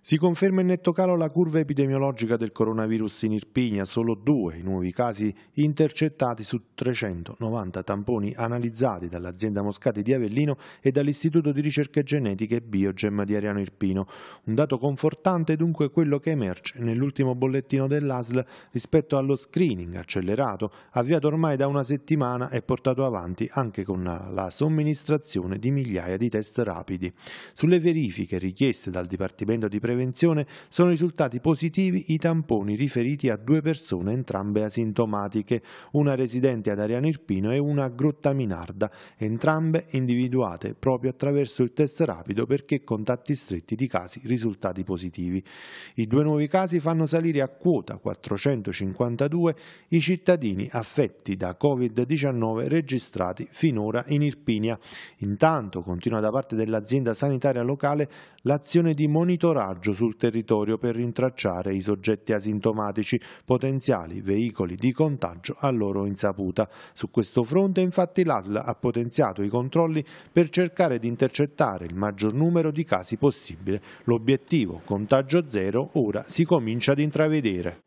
Si conferma in netto calo la curva epidemiologica del coronavirus in Irpigna, solo due i nuovi casi intercettati su 390 tamponi analizzati dall'azienda Moscati di Avellino e dall'Istituto di Ricerche Genetiche Biogem di Ariano Irpino. Un dato confortante dunque quello che emerge nell'ultimo bollettino dell'ASL rispetto allo screening accelerato, avviato ormai da una settimana e portato avanti anche con la somministrazione di migliaia di test rapidi. Sulle verifiche richieste dal Dipartimento di Prevenzione prevenzione sono risultati positivi i tamponi riferiti a due persone, entrambe asintomatiche, una residente ad Ariano Irpino e una a Grotta Minarda, entrambe individuate proprio attraverso il test rapido perché contatti stretti di casi risultati positivi. I due nuovi casi fanno salire a quota 452 i cittadini affetti da Covid-19 registrati finora in Irpinia. Intanto continua da parte dell'azienda sanitaria locale l'azione di monitoraggio monitoraggio sul territorio per rintracciare i soggetti asintomatici, potenziali veicoli di contagio a loro insaputa. Su questo fronte infatti l'ASL ha potenziato i controlli per cercare di intercettare il maggior numero di casi possibile. L'obiettivo contagio zero ora si comincia ad intravedere.